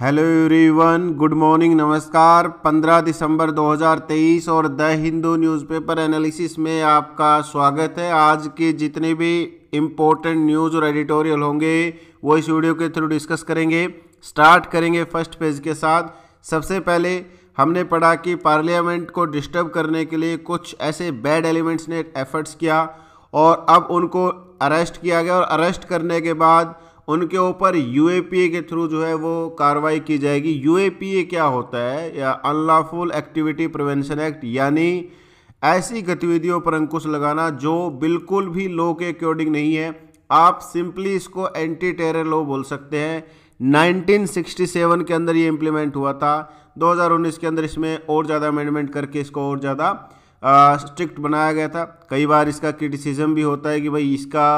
Hello everyone good morning नमस्कार 15 दिसंबर 2023 और the Hindu newspaper analysis में आपका स्वागत है आज के जितने भी इम्पोर्टेंट न्यूज़ और एडिटोरियल होंगे वो इस वीडियो के थ्रू डिस्कस करेंगे स्टार्ट करेंगे फर्स्ट पेज के साथ सबसे पहले हमने पढ़ा कि पार्लियामेंट को डिस्टर्ब करने के लिए कुछ ऐसे बैड एलिमेंट्स ने एफर्ट्स किया और अब उनको अरेस्ट किया गया और अरेस्ट करने के बाद उनके ऊपर यू के थ्रू जो है वो कार्रवाई की जाएगी यू क्या होता है या अनलॉफुल एक्टिविटी प्रिवेंशन एक्ट यानी ऐसी गतिविधियों पर अंकुश लगाना जो बिल्कुल भी लो के अकॉर्डिंग नहीं है आप सिंपली इसको एंटी टेरर लो बोल सकते हैं 1967 के अंदर ये इम्प्लीमेंट हुआ था 2019 के अंदर इसमें और ज़्यादा अमेंडमेंट करके इसको और ज़्यादा स्ट्रिक्ट बनाया गया था कई बार इसका क्रिटिसिज्म भी होता है कि भाई इसका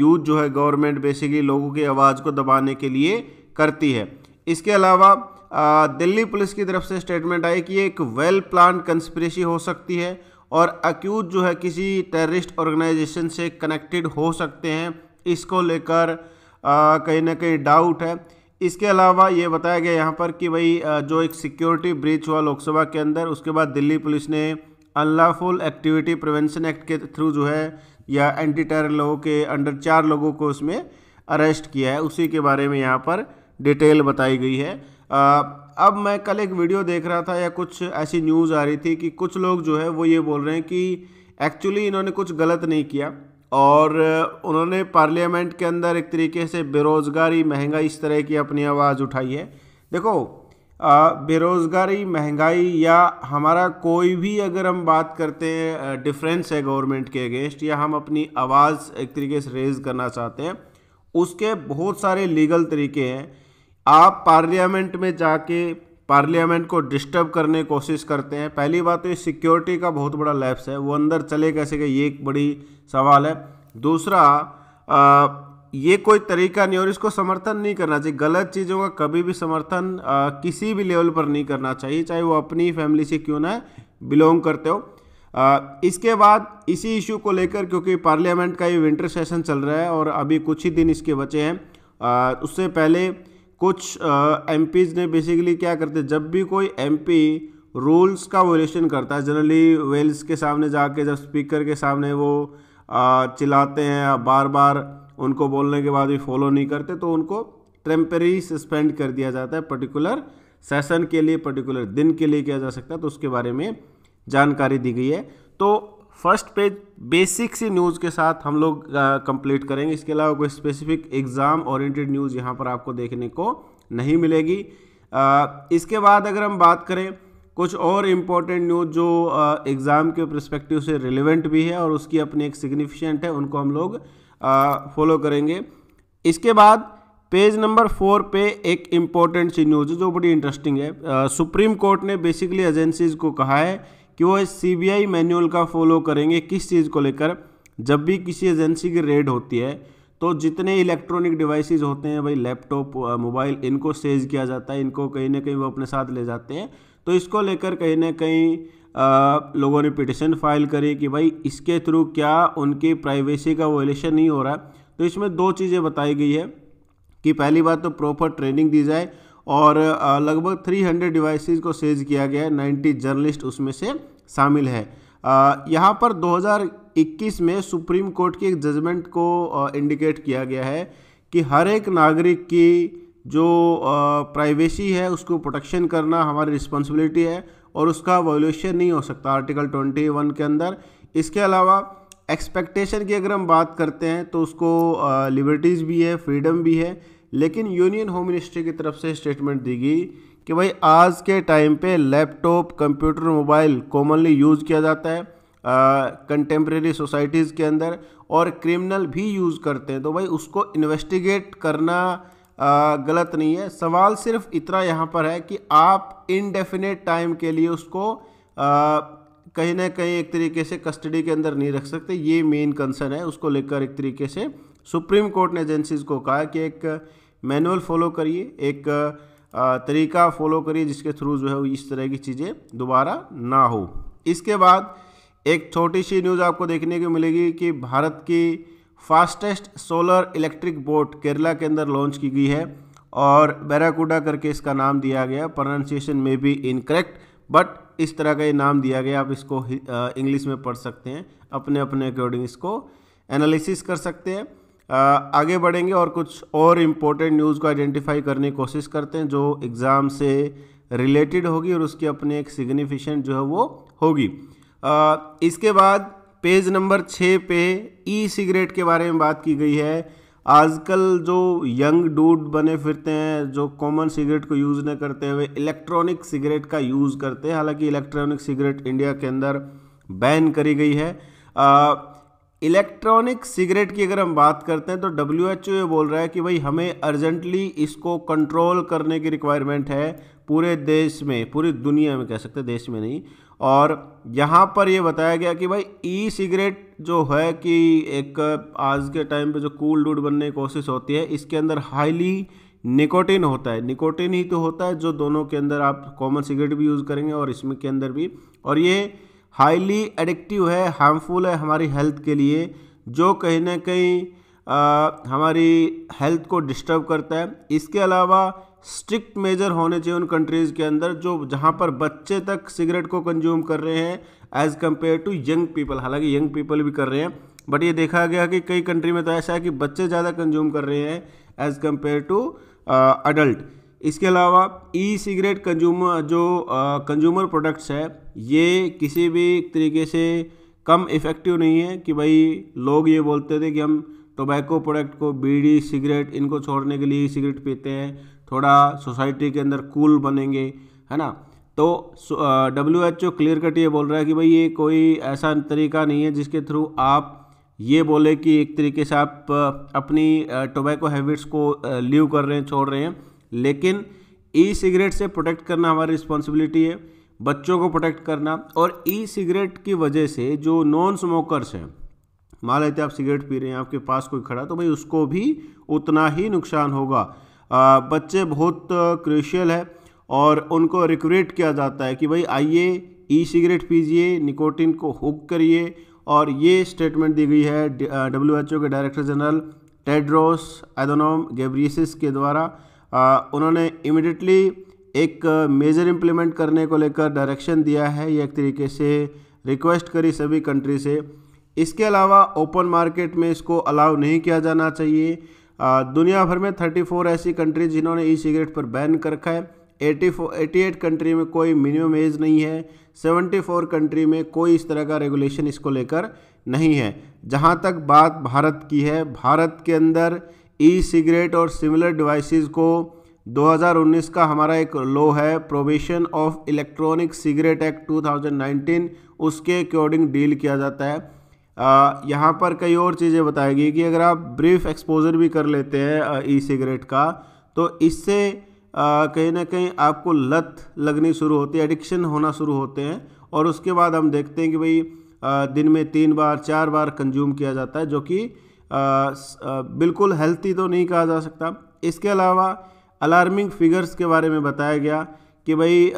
यूज जो है गवर्नमेंट बेसिकली लोगों की आवाज़ को दबाने के लिए करती है इसके अलावा आ, दिल्ली पुलिस की तरफ से स्टेटमेंट आई कि ये एक वेल प्लान कंस्परेसी हो सकती है और अक्यूज जो है किसी टेररिस्ट ऑर्गेनाइजेशन से कनेक्टेड हो सकते हैं इसको लेकर कहीं ना कहीं डाउट है इसके अलावा ये बताया गया यहाँ पर कि भाई जो एक सिक्योरिटी ब्रीच हुआ लोकसभा के अंदर उसके बाद दिल्ली पुलिस ने अनलॉफुल एक्टिविटी प्रिवेंशन एक्ट के थ्रू जो है या एंटी टेरर लोगों के अंडर चार लोगों को उसमें अरेस्ट किया है उसी के बारे में यहाँ पर डिटेल बताई गई है आ, अब मैं कल एक वीडियो देख रहा था या कुछ ऐसी न्यूज़ आ रही थी कि कुछ लोग जो है वो ये बोल रहे हैं कि एक्चुअली इन्होंने कुछ गलत नहीं किया और उन्होंने पार्लियामेंट के अंदर एक तरीके से बेरोज़गारी महंगाई इस तरह की अपनी आवाज़ उठाई है देखो बेरोज़गारी महंगाई या हमारा कोई भी अगर हम बात करते हैं डिफरेंस है गवर्नमेंट के अगेंस्ट या हम अपनी आवाज़ एक तरीके से रेज़ करना चाहते हैं उसके बहुत सारे लीगल तरीके हैं आप पार्लियामेंट में जाके पार्लियामेंट को डिस्टर्ब करने कोशिश करते हैं पहली बात तो ये सिक्योरिटी का बहुत बड़ा लैप्स है वो अंदर चले कैसे गए ये एक बड़ी सवाल है दूसरा आ, ये कोई तरीका नहीं और इसको समर्थन नहीं करना चाहिए गलत चीज़ों का कभी भी समर्थन आ, किसी भी लेवल पर नहीं करना चाहिए चाहे वो अपनी फैमिली से क्यों ना बिलोंग करते हो आ, इसके बाद इसी इशू को लेकर क्योंकि पार्लियामेंट का ये विंटर सेशन चल रहा है और अभी कुछ ही दिन इसके बचे हैं आ, उससे पहले कुछ एम ने बेसिकली क्या करते जब भी कोई एम रूल्स का वोलेशन करता है जनरली वेल्स के सामने जाके जब स्पीकर के सामने वो चिल्लाते हैं बार बार उनको बोलने के बाद भी फॉलो नहीं करते तो उनको टेम्परेरी सस्पेंड कर दिया जाता है पर्टिकुलर सेशन के लिए पर्टिकुलर दिन के लिए किया जा सकता है तो उसके बारे में जानकारी दी गई है तो फर्स्ट पेज बेसिक सी न्यूज़ के साथ हम लोग कंप्लीट करेंगे इसके अलावा कोई स्पेसिफिक एग्ज़ाम ओरिएंटेड न्यूज़ यहाँ पर आपको देखने को नहीं मिलेगी आ, इसके बाद अगर हम बात करें कुछ और इम्पोर्टेंट न्यूज़ जो एग्ज़ाम के प्रस्पेक्टिव से रिलेवेंट भी है और उसकी अपनी एक सिग्निफिकेंट है उनको हम लोग फॉलो करेंगे इसके बाद पेज नंबर फोर पे एक इम्पोर्टेंट सी न्यूज़ जो बड़ी इंटरेस्टिंग है आ, सुप्रीम कोर्ट ने बेसिकली एजेंसीज को कहा है कि वो इस सीबीआई मैनुअल का फॉलो करेंगे किस चीज़ को लेकर जब भी किसी एजेंसी की रेड होती है तो जितने इलेक्ट्रॉनिक डिवाइसेज होते हैं भाई लैपटॉप मोबाइल इनको सेज किया जाता है इनको कहीं ना कहीं वो अपने साथ ले जाते हैं तो इसको लेकर कहीं ना कहीं लोगों ने पिटिशन फाइल करी कि भाई इसके थ्रू क्या उनकी प्राइवेसी का वोलेशन नहीं हो रहा तो इसमें दो चीज़ें बताई गई है कि पहली बात तो प्रॉपर ट्रेनिंग दी जाए और लगभग 300 डिवाइसेस को सेज किया गया है 90 जर्नलिस्ट उसमें से शामिल है यहाँ पर 2021 में सुप्रीम कोर्ट के एक जजमेंट को इंडिकेट किया गया है कि हर एक नागरिक की जो प्राइवेसी है उसको प्रोटेक्शन करना हमारी रिस्पॉन्सिबिलिटी है और उसका वॉल्यूशन नहीं हो सकता आर्टिकल ट्वेंटी वन के अंदर इसके अलावा एक्सपेक्टेशन की अगर हम बात करते हैं तो उसको लिबर्टीज़ भी है फ्रीडम भी है लेकिन यूनियन होम मिनिस्ट्री की तरफ से स्टेटमेंट दी गई कि भाई आज के टाइम पे laptop computer mobile commonly use किया जाता है कंटेम्प्रेरी सोसाइटीज़ के अंदर और क्रिमिनल भी यूज़ करते हैं तो भाई उसको इन्वेस्टिगेट करना आ, गलत नहीं है सवाल सिर्फ इतना यहाँ पर है कि आप इनडेफिनेट टाइम के लिए उसको कहीं ना कहीं एक तरीके से कस्टडी के अंदर नहीं रख सकते ये मेन कंसर्न है उसको लेकर एक तरीके से सुप्रीम कोर्ट ने एजेंसीज को कहा कि एक मैनुअल फॉलो करिए एक तरीका फॉलो करिए जिसके थ्रू जो है इस तरह की चीज़ें दोबारा ना हो इसके बाद एक छोटी सी न्यूज़ आपको देखने को मिलेगी कि भारत की fastest solar electric boat Kerala के अंदर लॉन्च की गई है और बैराकूडा करके इसका नाम दिया गया प्रोनाउंसिएशन में भी इनकरेक्ट बट इस तरह का ये नाम दिया गया आप इसको इंग्लिश में पढ़ सकते हैं अपने अपने अकॉर्डिंग इसको एनालिसिस कर सकते हैं आगे बढ़ेंगे और कुछ और इम्पोर्टेंट न्यूज़ को आइडेंटिफाई करने की कोशिश करते हैं जो एग्ज़ाम से रिलेटेड होगी और उसकी अपनी एक सिग्निफिकेंट जो है वो होगी इसके बाद पेज नंबर छः पे ई सिगरेट के बारे में बात की गई है आजकल जो यंग डूड बने फिरते हैं जो कॉमन सिगरेट को यूज़ नहीं करते हुए इलेक्ट्रॉनिक सिगरेट का यूज़ करते हैं हालांकि इलेक्ट्रॉनिक सिगरेट इंडिया के अंदर बैन करी गई है इलेक्ट्रॉनिक सिगरेट की अगर हम बात करते हैं तो डब्ल्यू एच ओ ये बोल रहा है कि भाई हमें अर्जेंटली इसको कंट्रोल करने की रिक्वायरमेंट है पूरे देश में पूरी दुनिया में कह सकते देश में नहीं और यहाँ पर ये बताया गया कि भाई ई सिगरेट जो है कि एक आज के टाइम पे जो कूल डूड बनने की कोशिश होती है इसके अंदर हाईली निकोटिन होता है निकोटिन ही तो होता है जो दोनों के अंदर आप कॉमन सिगरेट भी यूज़ करेंगे और इसमें के अंदर भी और ये हाईली एडिक्टिव है हार्मफुल है हमारी हेल्थ के लिए जो कहीं ना कहीं हमारी हेल्थ को डिस्टर्ब करता है इसके अलावा स्ट्रिक्ट मेजर होने चाहिए उन कंट्रीज़ के अंदर जो जहाँ पर बच्चे तक सिगरेट को कंज्यूम कर रहे हैं as compared to young people हालांकि यंग पीपल भी कर रहे हैं बट ये देखा गया कि कई कंट्री में तो ऐसा है कि बच्चे ज़्यादा कंज्यूम कर रहे हैं एज़ कम्पेयर टू अडल्ट इसके अलावा ई सिगरेट कंज्यूमर जो कंज्यूमर uh, प्रोडक्ट्स है ये किसी भी तरीके से कम इफ़ेक्टिव नहीं है कि भाई लोग ये बोलते थे कि हम टोबैको प्रोडक्ट को बीड़ी सिगरेट इनको छोड़ने के लिए सिगरेट पीते हैं थोड़ा सोसाइटी के अंदर कूल बनेंगे है ना तो W H O clear cut ये बोल रहा है कि भाई ये कोई ऐसा तरीका नहीं है जिसके थ्रू आप ये बोले कि एक तरीके से आप अपनी टोबैको हैबिट्स को लीव कर रहे हैं छोड़ रहे हैं लेकिन ई सिगरेट से प्रोटेक्ट करना हमारी रिस्पॉन्सिबिलिटी है बच्चों को प्रोटेक्ट करना और ई सिगरेट की वजह से जो नॉन स्मोकर्स हैं मान लेते आप सिगरेट पी रहे हैं आपके पास कोई खड़ा तो भाई उसको भी उतना ही नुकसान होगा बच्चे बहुत क्रिशियल है और उनको रिक्रेट किया जाता है कि भाई आइए ई सिगरेट पीजिए निकोटिन को हुक करिए और ये स्टेटमेंट दी गई है डब्ल्यू एच ओ के director general Tedros Adhanom Ghebreyesus के द्वारा उन्होंने इमिडिएटली एक मेजर इम्प्लीमेंट करने को लेकर डायरेक्शन दिया है या एक तरीके से रिक्वेस्ट करी सभी कंट्री से इसके अलावा ओपन मार्केट में इसको अलाउ नहीं किया जाना चाहिए दुनिया भर में 34 ऐसी कंट्री जिन्होंने ई सिगरेट पर बैन कर रखा है 84 88 कंट्री में कोई मिनिमम एज नहीं है 74 कंट्री में कोई इस तरह का रेगुलेशन इसको लेकर नहीं है जहाँ तक बात भारत की है भारत के अंदर ई सिगरेट और सिमिलर डिवाइसेस को 2019 का हमारा एक लॉ है prohibition of electronic cigarette act 2019 उसके अकॉर्डिंग डील किया जाता है यहाँ पर कई और चीज़ें बताई गई कि अगर आप ब्रीफ एक्सपोजर भी कर लेते हैं ई सिगरेट का तो इससे कहीं ना कहीं आपको लत लगनी शुरू होती है एडिक्शन होना शुरू होते हैं और उसके बाद हम देखते हैं कि भाई दिन में तीन बार चार बार कंज्यूम किया जाता है जो कि बिल्कुल हेल्थी तो नहीं कहा जा सकता इसके अलावा अलार्मिंग फिगर्स के बारे में बताया गया कि भाई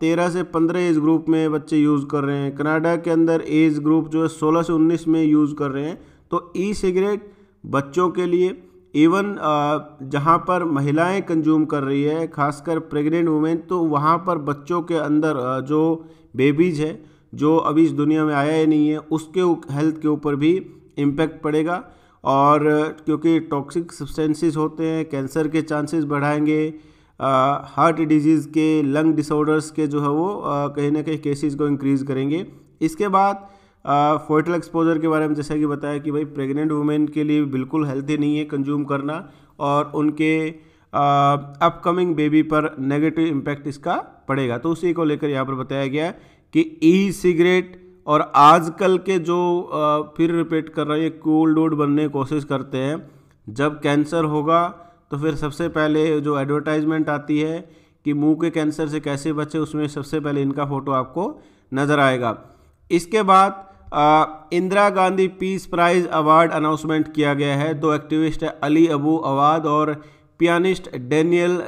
तेरह से पंद्रह एज ग्रुप में बच्चे यूज़ कर रहे हैं कनाडा के अंदर एज ग्रुप जो है सोलह से उन्नीस में यूज़ कर रहे हैं तो ई सिगरेट बच्चों के लिए इवन जहाँ पर महिलाएं कंज्यूम कर रही है खासकर प्रेग्नेंट वुमेन तो वहाँ पर बच्चों के अंदर जो बेबीज है जो अभी इस दुनिया में आया ही नहीं है उसके हेल्थ के ऊपर भी इम्पेक्ट पड़ेगा और क्योंकि टॉक्सिक सब्सटेंसेस होते हैं कैंसर के चांसेस बढ़ाएंगे हार्ट डिजीज़ के लंग डिसऑर्डर्स के जो है वो कहीं ना कहीं केसेस को इंक्रीज़ करेंगे इसके बाद फोटल एक्सपोजर के बारे में जैसा कि बताया कि भाई प्रेग्नेंट वुमेन के लिए बिल्कुल हेल्थी नहीं है कंज्यूम करना और उनके अपकमिंग बेबी पर नेगेटिव इम्पैक्ट इसका पड़ेगा तो उसी को लेकर यहाँ पर बताया गया कि ई सिगरेट और आजकल के जो आ, फिर रिपीट कर रहे हैं कोल्ड ओड बनने की कोशिश करते हैं जब कैंसर होगा तो फिर सबसे पहले जो एडवर्टाइजमेंट आती है कि मुंह के कैंसर से कैसे बचे उसमें सबसे पहले इनका फ़ोटो आपको नज़र आएगा इसके बाद Indira Gandhi peace prize award announcement किया गया है दो एक्टिविस्ट अली अबू अवाद और पियानिस्ट डेनियल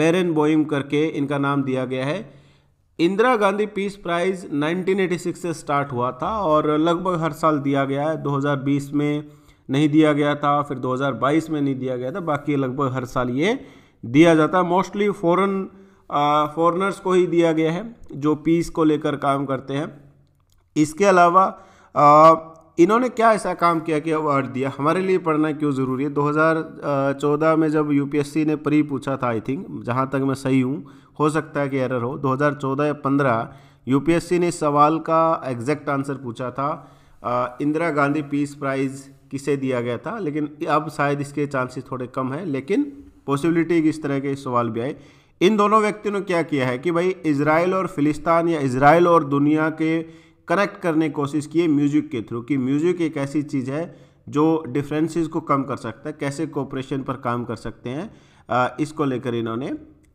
बेरन बोइम करके इनका नाम दिया गया है इंदिरा गांधी पीस प्राइज़ 1986 से स्टार्ट हुआ था और लगभग हर साल दिया गया है 2020 में नहीं दिया गया था फिर 2022 में नहीं दिया गया था बाकी लगभग हर साल ये दिया जाता है मोस्टली फॉरन फॉरनर्स को ही दिया गया है जो पीस को लेकर काम करते हैं इसके अलावा आ, इन्होंने क्या ऐसा काम किया कि अवार्ड दिया हमारे लिए पढ़ना क्यों ज़रूरी है 2014 में जब यूपीएससी ने प्री पूछा था आई थिंक जहाँ तक मैं सही हूँ हो सकता है कि एरर हो 2014 या 15 यूपीएससी ने सवाल का एग्जैक्ट आंसर पूछा था इंदिरा गांधी पीस प्राइज़ किसे दिया गया था लेकिन अब शायद इसके चांसेस थोड़े कम हैं लेकिन पॉसिबिलिटी इस तरह के सवाल भी आए इन दोनों व्यक्तियों ने क्या किया है कि भाई इसराइल और फिलिस्तान या इसराइल और दुनिया के कनेक्ट करने की कोशिश की है म्यूज़िक के थ्रू कि म्यूज़िक एक ऐसी चीज़ है जो डिफरेंसेस को कम कर सकता है कैसे कोऑपरेशन पर काम कर सकते हैं इसको लेकर इन्होंने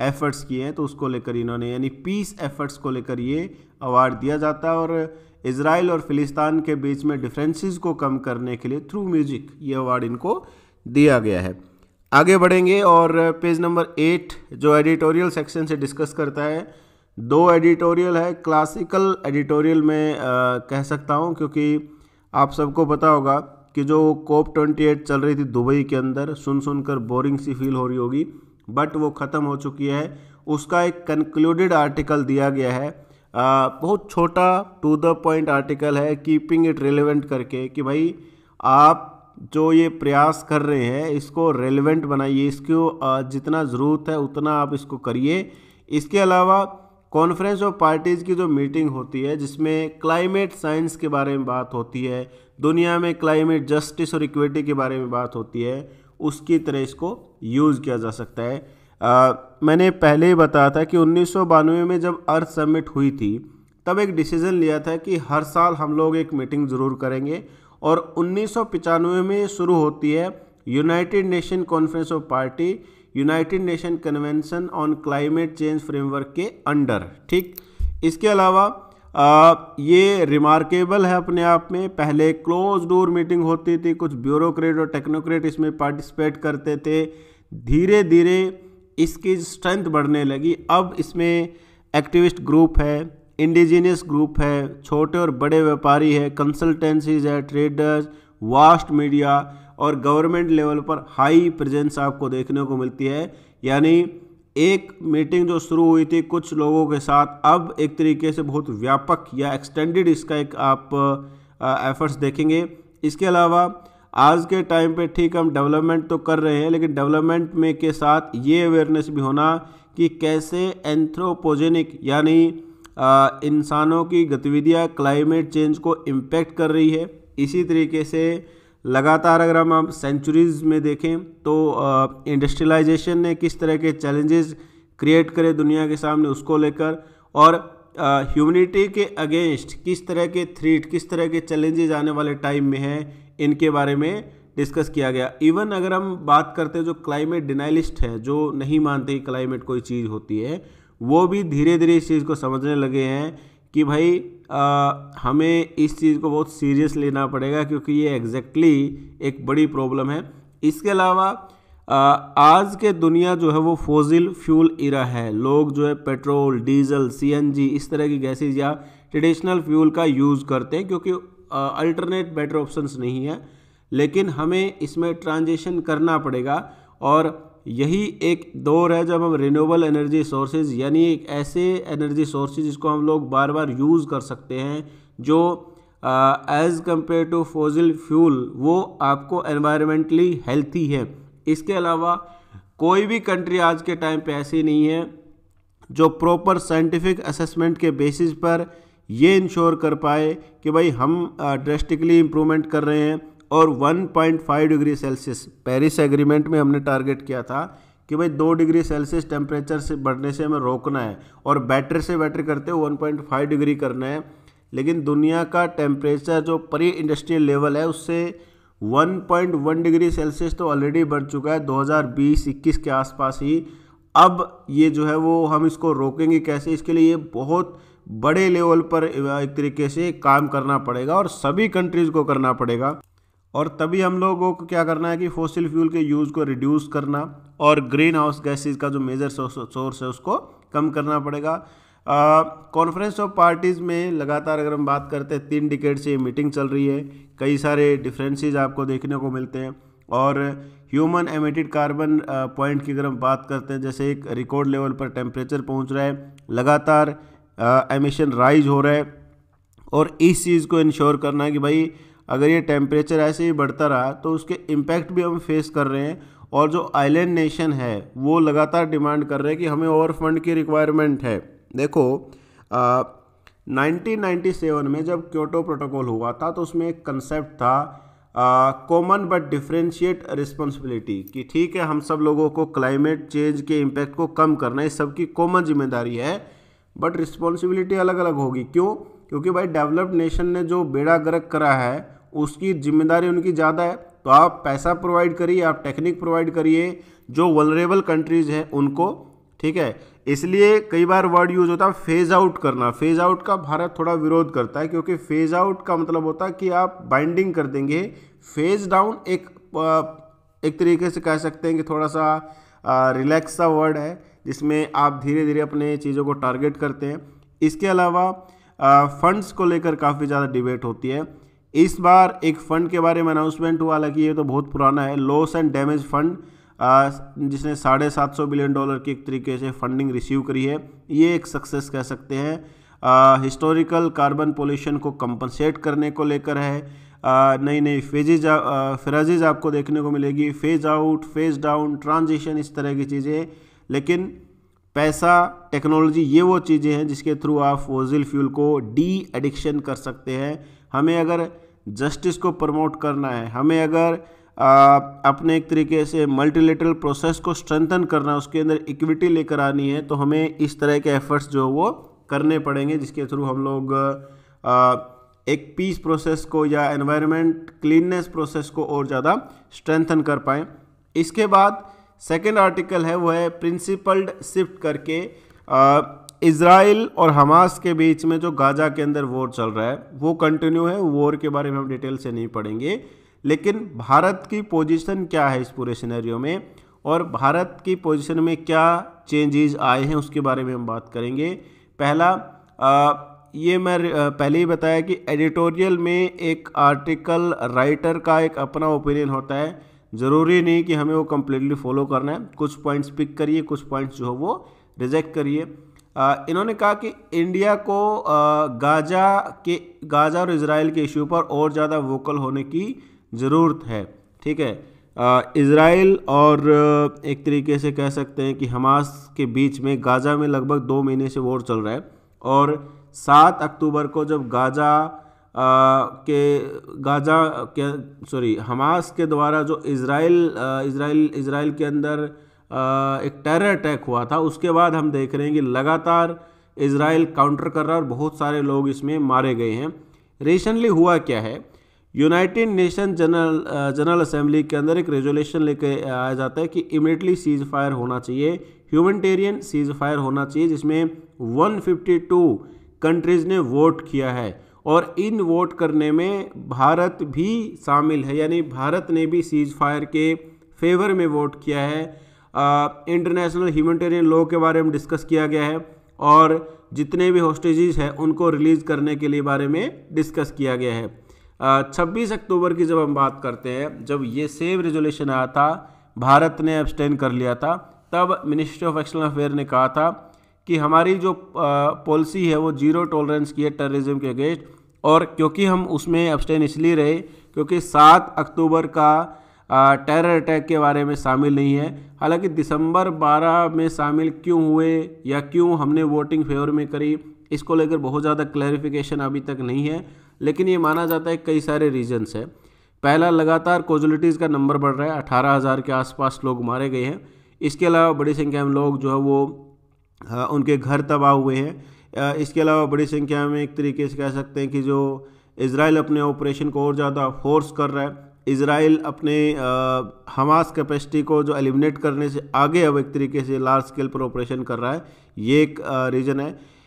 एफ़र्ट्स किए हैं तो उसको लेकर इन्होंने यानी पीस एफ़र्ट्स को लेकर ये अवार्ड दिया जाता है और इसराइल और फिलिस्तान के बीच में डिफरेंसेस को कम करने के लिए थ्रू म्यूजिक ये अवार्ड इनको दिया गया है आगे बढ़ेंगे और पेज नंबर एट जो एडिटोरियल सेक्शन से डिस्कस करता है दो एडिटोरियल है क्लासिकल एडिटोरियल में आ, कह सकता हूँ क्योंकि आप सबको पता होगा कि जो कोप ट्वेंटी एट चल रही थी दुबई के अंदर सुन सुनकर बोरिंग सी फील हो रही होगी बट वो ख़त्म हो चुकी है उसका एक कंक्लूडेड आर्टिकल दिया गया है बहुत छोटा टू द पॉइंट आर्टिकल है कीपिंग इट रेलिवेंट करके कि भाई आप जो ये प्रयास कर रहे हैं इसको रेलिवेंट बनाइए इसको जितना ज़रूरत है उतना आप इसको करिए इसके अलावा कॉन्फ्रेंस ऑफ पार्टीज़ की जो मीटिंग होती है जिसमें क्लाइमेट साइंस के बारे में बात होती है दुनिया में क्लाइमेट जस्टिस और इक्विटी के बारे में बात होती है उसकी तरह इसको यूज़ किया जा सकता है आ, मैंने पहले ही बताया था कि उन्नीस में जब अर्थ समिट हुई थी तब एक डिसीज़न लिया था कि हर साल हम लोग एक मीटिंग ज़रूर करेंगे और उन्नीस में शुरू होती है United Nation conference of party United Nation convention on climate change framework के अंडर ठीक इसके अलावा आ, ये रिमार्केबल है अपने आप में पहले क्लोज डोर मीटिंग होती थी कुछ ब्यूरोक्रेट और टेक्नोक्रेट इसमें पार्टिसिपेट करते थे धीरे धीरे इसकी स्ट्रेंथ बढ़ने लगी अब इसमें एक्टिविस्ट ग्रुप है इंडिजीनियस ग्रुप है छोटे और बड़े व्यापारी है कंसल्टेंसीज है ट्रेडर्स वास्ट मीडिया और गवर्नमेंट लेवल पर हाई प्रेजेंस आपको देखने को मिलती है यानी एक मीटिंग जो शुरू हुई थी कुछ लोगों के साथ अब एक तरीके से बहुत व्यापक या एक्सटेंडेड इसका एक आप एफर्ट्स देखेंगे इसके अलावा आज के टाइम पे ठीक हम डेवलपमेंट तो कर रहे हैं लेकिन डेवलपमेंट में के साथ ये अवेयरनेस भी होना कि कैसे एंथ्रोपोजेनिक यानी इंसानों की गतिविधियाँ क्लाइमेट चेंज को इम्पेक्ट कर रही है इसी तरीके से लगातार अगर हम आप सेंचुरीज़ में देखें तो इंडस्ट्रियलाइजेशन ने किस तरह के चैलेंजेस क्रिएट करे दुनिया के सामने उसको लेकर और ह्यूमनिटी के अगेंस्ट किस तरह के थ्रीट किस तरह के चैलेंजेस आने वाले टाइम में हैं इनके बारे में डिस्कस किया गया इवन अगर हम बात करते हैं जो क्लाइमेट डिनाइलिस्ट है जो नहीं मानते कि क्लाइमेट कोई चीज़ होती है वो भी धीरे धीरे इस चीज़ को समझने लगे हैं कि भाई आ, हमें इस चीज़ को बहुत सीरियस लेना पड़ेगा क्योंकि ये एग्जैक्टली exactly एक बड़ी प्रॉब्लम है इसके अलावा आज के दुनिया जो है वो फोजिल फ्यूल इरा है लोग जो है पेट्रोल डीजल सीएनजी इस तरह की गैसेज या ट्रेडिशनल फ्यूल का यूज़ करते हैं क्योंकि अल्टरनेट बेटर ऑप्शंस नहीं है लेकिन हमें इसमें ट्रांजेशन करना पड़ेगा और यही एक दौर है जब हम रिन्यूएबल एनर्जी सोर्सेज यानी एक ऐसे एनर्जी सोर्सेज जिसको हम लोग बार बार यूज़ कर सकते हैं जो as compared to fossil fuel वो आपको एनवायरमेंटली हेल्थी है इसके अलावा कोई भी कंट्री आज के टाइम पे ऐसी नहीं है जो प्रॉपर साइंटिफिक असेसमेंट के बेसिस पर ये इंश्योर कर पाए कि भाई हम ड्रेस्टिकली इम्प्रूवमेंट कर रहे हैं और 1.5 डिग्री सेल्सियस पेरिस एग्रीमेंट में हमने टारगेट किया था कि भाई दो डिग्री सेल्सियस टेम्परेचर से बढ़ने से हमें रोकना है और बैटर से बैटर करते हुए पॉइंट डिग्री करना है लेकिन दुनिया का टेम्परेचर जो प्री इंडस्ट्रियल लेवल है उससे 1.1 डिग्री सेल्सियस तो ऑलरेडी बढ़ चुका है 2020-21 के आसपास ही अब ये जो है वो हम इसको रोकेंगे कैसे इसके लिए बहुत बड़े लेवल पर एक तरीके से काम करना पड़ेगा और सभी कंट्रीज़ को करना पड़ेगा और तभी हम लोगों को क्या करना है कि फोसिल फ्यूल के यूज़ को रिड्यूस करना और ग्रीन हाउस गैसेज का जो मेजर सोर्स है उसको कम करना पड़ेगा कॉन्फ्रेंस ऑफ पार्टीज़ में लगातार अगर हम बात करते हैं तीन डिकेट से मीटिंग चल रही है कई सारे डिफरेंसेस आपको देखने को मिलते हैं और ह्यूमन एमिटेड कार्बन पॉइंट की अगर हम बात करते हैं जैसे एक रिकॉर्ड लेवल पर टेम्परेचर पहुंच रहा है लगातार एमिशन राइज हो रहा है और इस चीज़ को इंश्योर करना है कि भाई अगर ये टेम्परेचर ऐसे ही बढ़ता रहा तो उसके इम्पैक्ट भी हम फेस कर रहे हैं और जो आइलैंड नेशन है वो लगातार डिमांड कर रहे हैं कि हमें और फंड की रिक्वायरमेंट है देखो आ, 1997 में जब क्योटो प्रोटोकॉल हुआ था तो उसमें एक कंसेप्ट था कॉमन बट डिफ्रेंशिएट रिस्पॉन्सिबिलिटी कि ठीक है हम सब लोगों को क्लाइमेट चेंज के इम्पैक्ट को कम करना इस सबकी कॉमन जिम्मेदारी है बट रिस्पॉन्सिबिलिटी अलग अलग होगी क्यों क्योंकि भाई डेवलप्ड नेशन ने जो बेड़ा गर्क करा है उसकी जिम्मेदारी उनकी ज़्यादा है तो आप पैसा प्रोवाइड करिए आप टेक्निक प्रोवाइड करिए जो वलरेबल कंट्रीज़ हैं उनको ठीक है इसलिए कई बार वर्ड यूज होता है फेज आउट करना फेज आउट का भारत थोड़ा विरोध करता है क्योंकि फेज आउट का मतलब होता है कि आप बाइंडिंग कर देंगे फेज डाउन एक एक तरीके से कह सकते हैं कि थोड़ा सा रिलैक्स सा वर्ड है जिसमें आप धीरे धीरे अपने चीज़ों को टारगेट करते हैं इसके अलावा फंड्स को लेकर काफ़ी ज़्यादा डिबेट होती है इस बार एक फ़ंड के बारे में अनाउंसमेंट हुआ हालांकि ये तो बहुत पुराना है लॉस एंड डैमेज फंड जिसने साढ़े सात सौ बिलियन डॉलर की एक तरीके से फंडिंग रिसीव करी है ये एक सक्सेस कह सकते हैं हिस्टोरिकल कार्बन पोल्यूशन को कंपनसेट करने को लेकर है नई नई फेजेज फ्रेजेज आपको देखने को मिलेगी phase out phase down transition इस तरह की चीज़ें लेकिन पैसा टेक्नोलॉजी ये वो चीज़ें हैं जिसके थ्रू आप फोजिल फ्यूल को डी एडिक्शन कर सकते हैं हमें अगर जस्टिस को प्रमोट करना है हमें अगर आ, अपने एक तरीके से मल्टीलेटरल प्रोसेस को स्ट्रेंथन करना है उसके अंदर इक्विटी लेकर आनी है तो हमें इस तरह के एफर्ट्स जो वो करने पड़ेंगे जिसके थ्रू हम लोग आ, एक पीस प्रोसेस को या एनवायरनमेंट क्लीननेस प्रोसेस को और ज़्यादा स्ट्रेंथन कर पाएँ इसके बाद सेकेंड आर्टिकल है वो है प्रिंसिपल्ड शिफ्ट करके इसराइल और हमास के बीच में जो गाजा के अंदर वॉर चल रहा है वो कंटिन्यू है वॉर के बारे में हम डिटेल से नहीं पढ़ेंगे लेकिन भारत की पोजीशन क्या है इस पूरे सिनेरियो में और भारत की पोजीशन में क्या चेंजेस आए हैं उसके बारे में हम बात करेंगे पहला ये मैं पहले ही बताया कि एडिटोरियल में एक आर्टिकल राइटर का एक अपना ओपिनियन होता है ज़रूरी नहीं कि हमें वो कम्प्लीटली फॉलो करना है कुछ पॉइंट्स पिक करिए कुछ पॉइंट्स जो है वो रिजेक्ट करिए इन्होंने कहा कि इंडिया को गाजा के गाजा और इसराइल के इशू पर और ज़्यादा वोकल होने की ज़रूरत है ठीक है इसराइल और एक तरीके से कह सकते हैं कि हमास के बीच में गाज़ा में लगभग दो महीने से वॉर चल रहा है और सात अक्टूबर को जब गाज़ा के गाज़ा के सॉरी हमास के द्वारा जो इसराइल इसराइल इसराइल के अंदर आ, एक टेरर अटैक हुआ था उसके बाद हम देख रहे हैं कि लगातार इसराइल काउंटर कर रहा है और बहुत सारे लोग इसमें मारे गए हैं रिसेंटली हुआ क्या है United Nation general general assembly के अंदर एक रेजोल्यूशन लेके आया जाता है कि इमिडिएटली सीज फायर होना चाहिए ह्यूमनिटेरियन सीज फायर होना चाहिए जिसमें 152 कंट्रीज़ ने वोट किया है और इन वोट करने में भारत भी शामिल है यानी भारत ने भी सीज फायर के फेवर में वोट किया है इंटरनेशनल ह्यूमटेरियन लॉ के बारे में डिस्कस किया गया है और जितने भी होस्टेजेस हैं उनको रिलीज़ करने के लिए बारे में डिस्कस किया गया है छब्बीस अक्टूबर की जब हम बात करते हैं जब ये सेम रेजोल्यूशन आया था भारत ने एब्सटेन कर लिया था तब मिनिस्ट्री ऑफ एक्सटर्नल अफेयर ने कहा था कि हमारी जो पॉलिसी है वो जीरो टॉलरेंस की है टेररिज्म के अगेंस्ट और क्योंकि हम उसमें अपस्टेन इसलिए रहे क्योंकि सात अक्टूबर का टेरर अटैक के बारे में शामिल नहीं है हालांकि दिसंबर 12 में शामिल क्यों हुए या क्यों हमने वोटिंग फेवर में करी इसको लेकर बहुत ज़्यादा क्लैरिफिकेशन अभी तक नहीं है लेकिन ये माना जाता है कई सारे रीजन्स है पहला लगातार कोजुलिटीज़ का नंबर बढ़ रहा है अठारह हज़ार के आसपास लोग मारे गए हैं इसके अलावा बड़ी संख्या में लोग जो है वो हाँ, उनके घर तबाह हुए हैं इसके अलावा बड़ी संख्या में एक तरीके से कह सकते हैं कि जो इसराइल अपने ऑपरेशन को और ज़्यादा फोर्स कर रहा है इसराइल अपने हमास कैपेसिटी को जो एलिमिनेट करने से आगे अब एक तरीके से लार्ज स्केल पर ऑपरेशन कर रहा है ये एक रीज़न है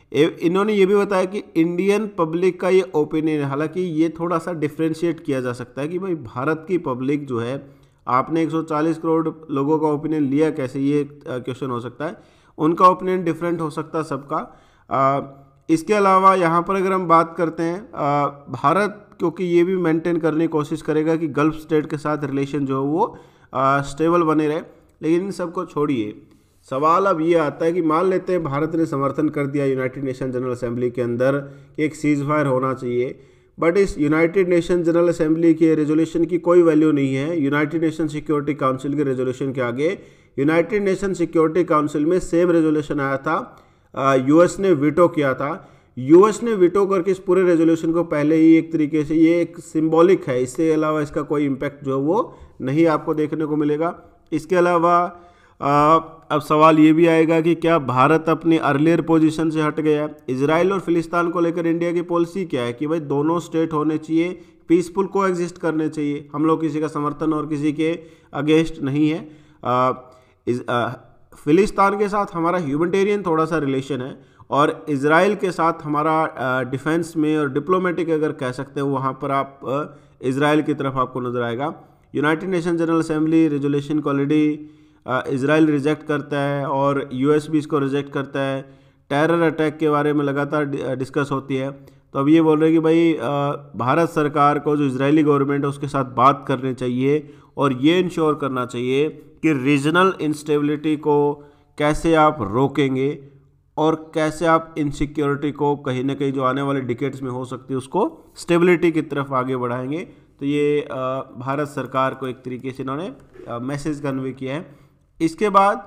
इन्होंने ये भी बताया कि इंडियन पब्लिक का ये ओपिनियन है हालांकि ये थोड़ा सा डिफ्रेंशिएट किया जा सकता है कि भाई भारत की पब्लिक जो है आपने 140 करोड़ लोगों का ओपिनियन लिया कैसे ये क्वेश्चन हो सकता है उनका ओपिनियन डिफरेंट हो सकता सबका इसके अलावा यहाँ पर अगर हम बात करते हैं भारत क्योंकि ये भी मेंटेन करने की कोशिश करेगा कि गल्फ स्टेट के साथ रिलेशन जो है वो स्टेबल बने रहे लेकिन इन सबको छोड़िए सवाल अब ये आता है कि मान लेते हैं भारत ने समर्थन कर दिया यूनाइटेड नेशन जनरल असेंबली के अंदर कि एक सीज फायर होना चाहिए बट इस यूनाइटेड नेशन जनरल असेंबली के रेजोल्यूशन की कोई वैल्यू नहीं है यूनाइटेड नेशन सिक्योरिटी काउंसिल के रेजोल्यूशन के आगे यूनाइटेड नेशन सिक्योरिटी काउंसिल में सेम रेजोल्यूशन आया था यूएस ने विटो किया था यूएस ने विटो करके इस पूरे रेजोल्यूशन को पहले ही एक तरीके से ये एक सिंबॉलिक है इसके अलावा इसका कोई इम्पैक्ट जो वो नहीं आपको देखने को मिलेगा इसके अलावा अब सवाल ये भी आएगा कि क्या भारत अपनी अर्लियर पोजीशन से हट गया है इसराइल और फिलिस्तान को लेकर इंडिया की पॉलिसी क्या है कि भाई दोनों स्टेट होने चाहिए पीसफुल को एग्जिस्ट करने चाहिए हम लोग किसी का समर्थन और किसी के अगेंस्ट नहीं है आ, इस फिलिस्तान के साथ हमारा ह्यूमटेरियन थोड़ा सा रिलेशन है और इसराइल के साथ हमारा डिफेंस में और डिप्लोमेटिक अगर कह सकते हैं वहाँ पर आप इसराइल की तरफ आपको नज़र आएगा United Nation general assembly resolution को ऑलरेडी इसराइल रिजेक्ट करता है और एस भी इसको रिजेक्ट करता है टेरर अटैक के बारे में लगातार डिस्कस होती है तो अब ये बोल रहे हैं कि भाई भारत सरकार को जो इसराइली गवर्नमेंट है उसके साथ बात करनी चाहिए और ये इंश्योर करना चाहिए कि रीजनल इंस्टेबिलिटी को कैसे आप रोकेंगे और कैसे आप इनसिक्योरिटी को कहीं ना कहीं जो आने वाले डिकेट्स में हो सकती है उसको स्टेबिलिटी की तरफ आगे बढ़ाएंगे तो ये भारत सरकार को एक तरीके से इन्होंने मैसेज कन्वे किया है इसके बाद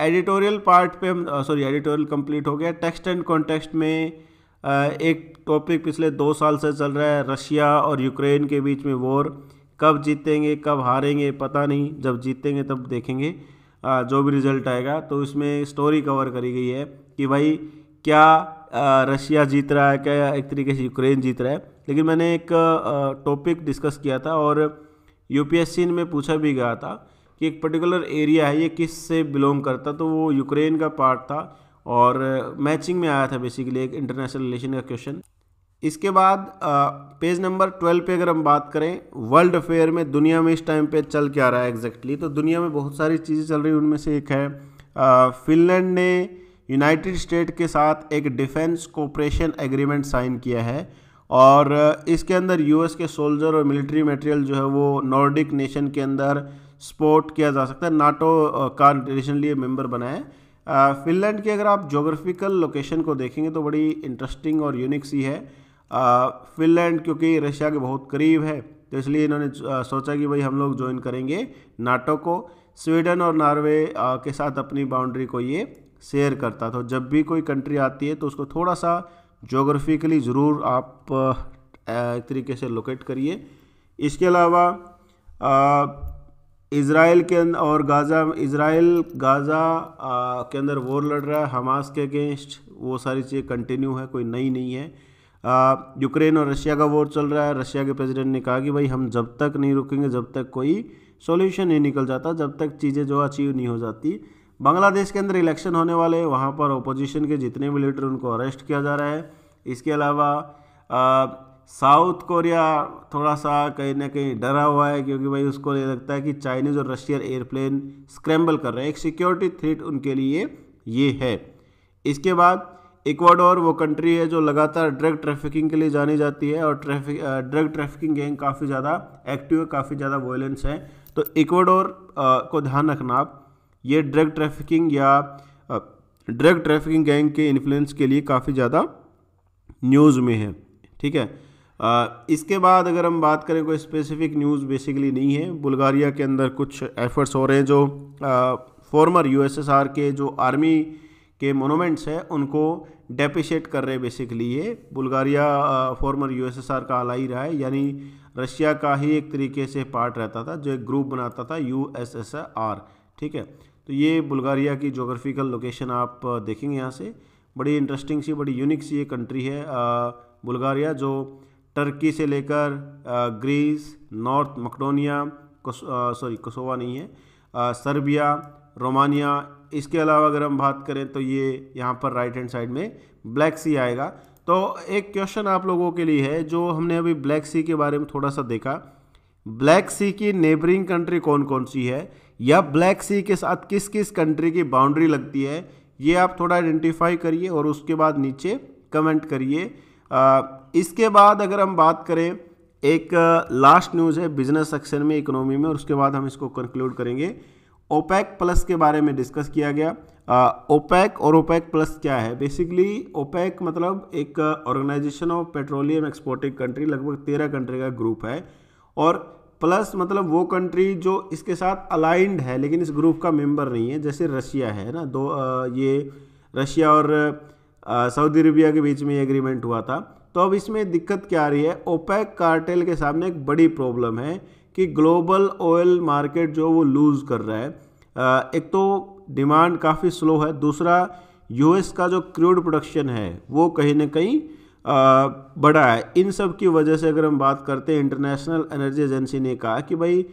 एडिटोरियल पार्ट पे हम सॉरी एडिटोरियल कंप्लीट हो गया टेक्स्ट एंड कॉन्टेक्स्ट में आ, एक टॉपिक पिछले दो साल से चल रहा है रशिया और यूक्रेन के बीच में वॉर कब जीतेंगे कब हारेंगे पता नहीं जब जीतेंगे तब देखेंगे जो भी रिजल्ट आएगा तो इसमें स्टोरी कवर करी गई है कि भाई क्या रशिया जीत रहा है क्या एक तरीके से यूक्रेन जीत रहा है लेकिन मैंने एक टॉपिक डिस्कस किया था और यूपीएससी में पूछा भी गया था कि एक पर्टिकुलर एरिया है ये किस से बिलोंग करता तो वो यूक्रेन का पार्ट था और मैचिंग में आया था बेसिकली एक इंटरनेशनल रिलेशन का क्वेश्चन इसके बाद पेज नंबर ट्वेल्व पे अगर हम बात करें वर्ल्ड अफेयर में दुनिया में इस टाइम पे चल क्या रहा है एग्जैक्टली तो दुनिया में बहुत सारी चीज़ें चल रही उनमें से एक है फिनलैंड ने यूनाइटेड स्टेट के साथ एक डिफेंस कोऑपरेशन एग्रीमेंट साइन किया है और इसके अंदर यूएस के सोल्जर और मिलिट्री मटेरियल जो है वो नॉर्डिक नेशन के अंदर सपोर्ट किया जा सकता है नाटो का रिसेंटली मेंबर बना है फिनलैंड की अगर आप जोग्राफिकल लोकेशन को देखेंगे तो बड़ी इंटरेस्टिंग और यूनिक सी है फिनलैंड क्योंकि रशिया के बहुत करीब है तो इसलिए इन्होंने सोचा कि भाई हम लोग ज्वाइन करेंगे नाटो को स्वीडन और नॉर्वे के साथ अपनी बाउंड्री को ये शेयर करता था जब भी कोई कंट्री आती है तो उसको थोड़ा सा जोग्राफिकली ज़रूर आप एक तरीके से लोकेट करिए इसके अलावा इसराइल अं-, के अंदर और गाज़ा इसराइल गाज़ा के अंदर वॉर लड़ रहा है हमास के अगेंस्ट वो सारी चीज़ें कंटिन्यू है कोई नई नहीं है यूक्रेन और रशिया का वॉर चल रहा है रशिया के प्रेसिडेंट ने कहा कि भाई हम जब तक नहीं रुकेंगे जब तक कोई सॉल्यूशन नहीं निकल जाता जब तक चीज़ें जो अचीव नहीं हो जाती बांग्लादेश के अंदर इलेक्शन होने वाले वहाँ पर अपोजिशन के जितने भी लीडर उनको अरेस्ट किया जा रहा है इसके अलावा साउथ कोरिया थोड़ा सा कहीं ना कहीं डरा हुआ है क्योंकि भाई उसको ये लगता है कि चाइनीज़ और रशियन एयरप्लेन स्क्रैम्बल कर रहे हैं एक सिक्योरिटी थ्रेट उनके लिए ये है इसके बाद इक्वाडोर वो कंट्री है जो लगातार ड्रग ट्रैफिकिंग के लिए जानी जाती है और ट्रैफिक ड्रग ट्रैफिकिंग गैंग काफ़ी ज़्यादा एक्टिव है काफ़ी ज़्यादा वॉयलेंस है तो इक्वाडोर को ध्यान रखना आप ये ड्रग ट्रैफिकिंग या ड्रग ट्रैफिकिंग गैंग के इन्फ्लुएंस के लिए काफ़ी ज़्यादा न्यूज़ में है ठीक है आ, इसके बाद अगर हम बात करें कोई स्पेसिफिक न्यूज़ बेसिकली नहीं है बुल्गारिया के अंदर कुछ एफर्ट्स हो रहे हैं जो फॉर्मर यूएसएसआर के जो आर्मी के मोनोमेंट्स हैं उनको डेप्रिशिएट कर रहे हैं बेसिकली ये बुल्गारिया फॉर्मर यूएसएसआर का आला ही रहा है यानी रशिया का ही एक तरीके से पार्ट रहता था जो एक ग्रुप बनाता था यूएसएसआर ठीक है तो ये बुल्गारिया की जोग्राफिकल लोकेशन आप देखेंगे यहाँ से बड़ी इंटरेस्टिंग सी बड़ी यूनिक सी ये कंट्री है बुल्गारिया जो टर्की से लेकर Greece North Macedonia sorry Kosovo नहीं है सर्बिया रोमानिया इसके अलावा अगर हम बात करें तो ये यहाँ पर राइट हैंड साइड में ब्लैक सी आएगा तो एक क्वेश्चन आप लोगों के लिए है जो हमने अभी ब्लैक सी के बारे में थोड़ा सा देखा ब्लैक सी की नेबरिंग कंट्री कौन कौन सी है या ब्लैक सी के साथ किस किस कंट्री की बाउंड्री लगती है ये आप थोड़ा आइडेंटिफाई करिए और उसके बाद नीचे कमेंट करिए इसके बाद अगर हम बात करें एक लास्ट न्यूज़ है बिजनेस सेक्शन में इकोनॉमी में और उसके बाद हम इसको कंक्लूड करेंगे ओपैक प्लस के बारे में डिस्कस किया गया ओपैक और ओपैक प्लस क्या है बेसिकली ओपैक मतलब एक organization of petroleum exporting country लगभग तेरह कंट्री का ग्रुप है और प्लस मतलब वो कंट्री जो इसके साथ अलाइंड है लेकिन इस ग्रुप का मेंबर नहीं है जैसे रशिया है ना दो आ, ये रशिया और सऊदी अरबिया के बीच में ये एग्रीमेंट हुआ था तो अब इसमें दिक्कत क्या आ रही है ओपैक कार्टेल के सामने एक बड़ी प्रॉब्लम है कि ग्लोबल ऑयल मार्केट जो वो लूज़ कर रहा है एक तो डिमांड काफ़ी स्लो है दूसरा यूएस का जो क्रूड प्रोडक्शन है वो कहीं ना कहीं बढ़ा है इन सब की वजह से अगर हम बात करते हैं इंटरनेशनल एनर्जी एजेंसी ने कहा कि भाई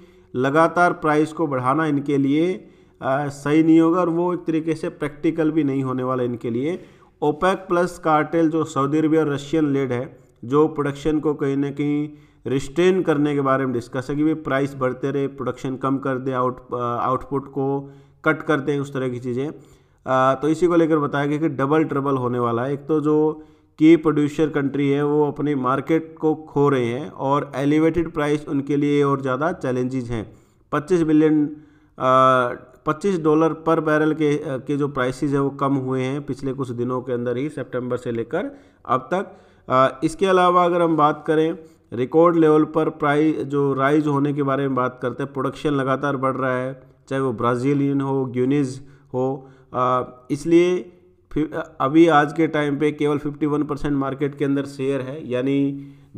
लगातार प्राइस को बढ़ाना इनके लिए आ, सही नहीं होगा और वो एक तरीके से प्रैक्टिकल भी नहीं होने वाला इनके लिए ओपेक प्लस कार्टेल जो सऊदी अरबिया और रशियन लेड है जो प्रोडक्शन को कहीं ना कहीं रिस्ट्रेन करने के बारे में डिस्कस है कि भाई प्राइस बढ़ते रहे प्रोडक्शन कम कर दें आउट आउटपुट को कट कर दें उस तरह की चीज़ें uh, तो इसी को लेकर बताया गया कि डबल ट्रबल होने वाला है एक तो जो की प्रोड्यूसर कंट्री है वो अपनी मार्केट को खो रहे हैं और एलिवेटेड प्राइस उनके लिए और ज़्यादा चैलेंजेज हैं 25 बिलियन पच्चीस डॉलर पर बैरल के uh, के जो प्राइसेज है वो कम हुए हैं पिछले कुछ दिनों के अंदर ही सितंबर से लेकर अब तक आ, uh, इसके अलावा अगर हम बात करें रिकॉर्ड लेवल पर प्राइस जो राइज होने के बारे में बात करते हैं प्रोडक्शन लगातार बढ़ रहा है चाहे वो ब्राज़ीलियन हो ग्यूनिज हो इसलिए अभी आज के टाइम पे केवल 51 परसेंट मार्केट के अंदर शेयर है यानी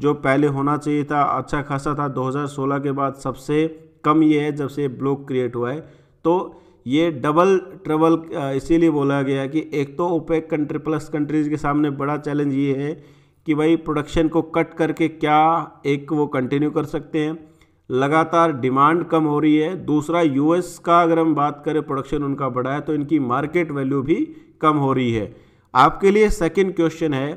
जो पहले होना चाहिए था अच्छा खासा था 2016 के बाद सबसे कम ये है जब से ब्लॉक क्रिएट हुआ है तो ये डबल ट्रबल इसीलिए बोला गया कि एक तो ओपेक कंट्री प्लस कंट्रीज़ के सामने बड़ा चैलेंज ये है कि भाई प्रोडक्शन को कट करके क्या एक वो कंटिन्यू कर सकते हैं लगातार डिमांड कम हो रही है दूसरा यूएस का अगर हम बात करें प्रोडक्शन उनका बढ़ा है तो इनकी मार्केट वैल्यू भी कम हो रही है आपके लिए सेकंड क्वेश्चन है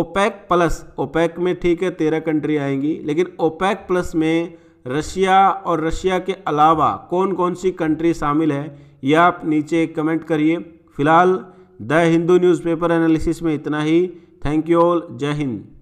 ओपैक प्लस ओपैक में ठीक है तेरह कंट्री आएंगी लेकिन ओपैक प्लस में रशिया और रशिया के अलावा कौन कौन सी कंट्री शामिल है यह आप नीचे कमेंट करिए फिलहाल द हिंदू न्यूज़पेपर एनालिसिस में इतना ही Thank you all. Jai